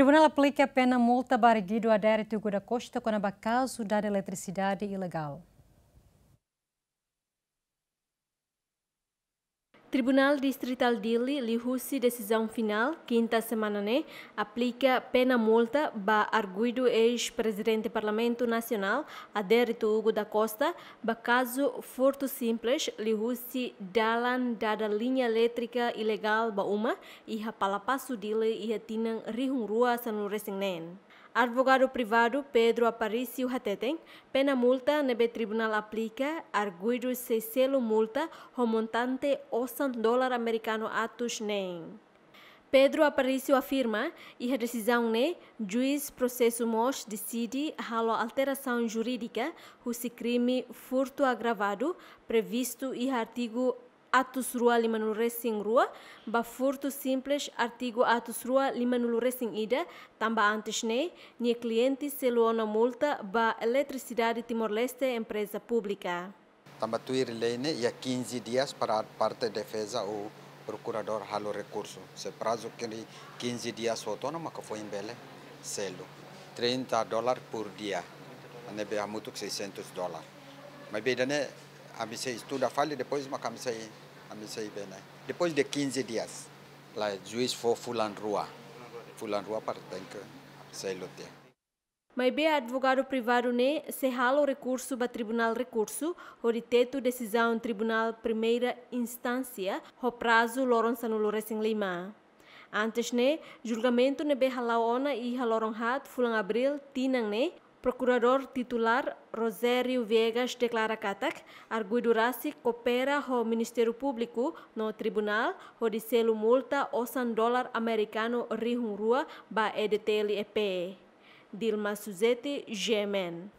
Tribunal aplica a pena multa barrigido a Dério da Costa quando caso da eletricidade ilegal. Tribunal Distrital Dili lihusi decisão final, quinta semana né, aplica pena multa ba arguido ex-presidente do Parlamento Nacional, Adérito Hugo da Costa, ba caso furto simples, lihusi dalan dada linha elétrica ilegal ba uma, e rapalapasso Dili e tinang rihung rua sanu nen Advogado privado Pedro Aparício Hateten, pena multa nebe tribunal aplica, arguido se selo multa, homontante osa dólar americano atos nem. Pedro Aparício afirma e a decisão né juiz processo mos decide halo alteração jurídica husi crime furto agravado previsto e artigo atos rua limanul resing rua ba furto simples artigo atos rua limanul resing ida tamba antes né nie cliente seluona multa ba eletricidade Timor-Leste empresa pública. Tambatuir Lene e a 15 dias para a parte de defesa ou procurador ralo recurso. Se prazo que 15 dias autônomo que foi em Belém, selo. 30 dólares por dia. Ane muito amutuk 600 dólares. Mas bem, né? A missa estuda falha depois uma camisa aí, a missa bem, né? Depois de 15 dias, lá juiz foi fulan rua. Fulan rua para tem que selo ter. Mas bem, advogado privado né, se o recurso para tribunal recurso, o teto decisão tribunal primeira instância, o prazo Lourenço no em Lima. Antes né, julgamento né bem ona e raloron hat fulan abril tinang né, procurador titular Rosério Viegas declara katak, arguidurasi coopera o Ministério Público no tribunal, o diselo multa 100 dólar americano rihun rua ba ep. Dilma Suzette Jemen.